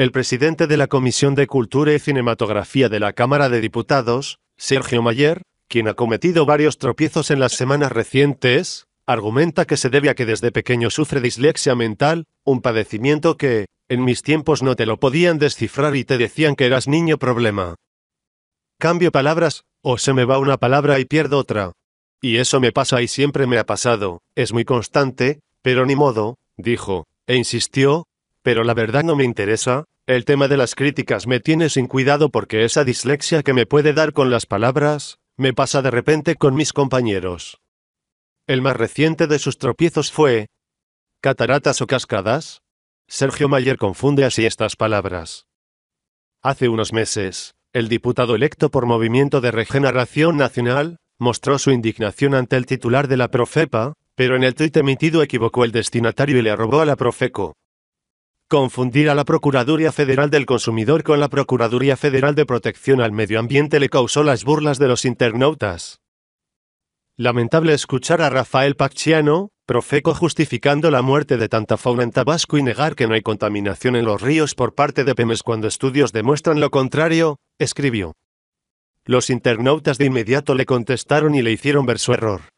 El presidente de la Comisión de Cultura y Cinematografía de la Cámara de Diputados, Sergio Mayer, quien ha cometido varios tropiezos en las semanas recientes, argumenta que se debe a que desde pequeño sufre dislexia mental, un padecimiento que, en mis tiempos no te lo podían descifrar y te decían que eras niño problema. Cambio palabras, o se me va una palabra y pierdo otra. Y eso me pasa y siempre me ha pasado, es muy constante, pero ni modo, dijo, e insistió, pero la verdad no me interesa, el tema de las críticas me tiene sin cuidado porque esa dislexia que me puede dar con las palabras, me pasa de repente con mis compañeros. El más reciente de sus tropiezos fue... ¿Cataratas o cascadas? Sergio Mayer confunde así estas palabras. Hace unos meses, el diputado electo por Movimiento de Regeneración Nacional, mostró su indignación ante el titular de la Profepa, pero en el tuit emitido equivocó el destinatario y le arrobó a la Profeco. Confundir a la Procuraduría Federal del Consumidor con la Procuraduría Federal de Protección al Medio Ambiente le causó las burlas de los internautas. Lamentable escuchar a Rafael Pacciano, profeco justificando la muerte de tanta fauna en Tabasco y negar que no hay contaminación en los ríos por parte de PEMES cuando estudios demuestran lo contrario, escribió. Los internautas de inmediato le contestaron y le hicieron ver su error.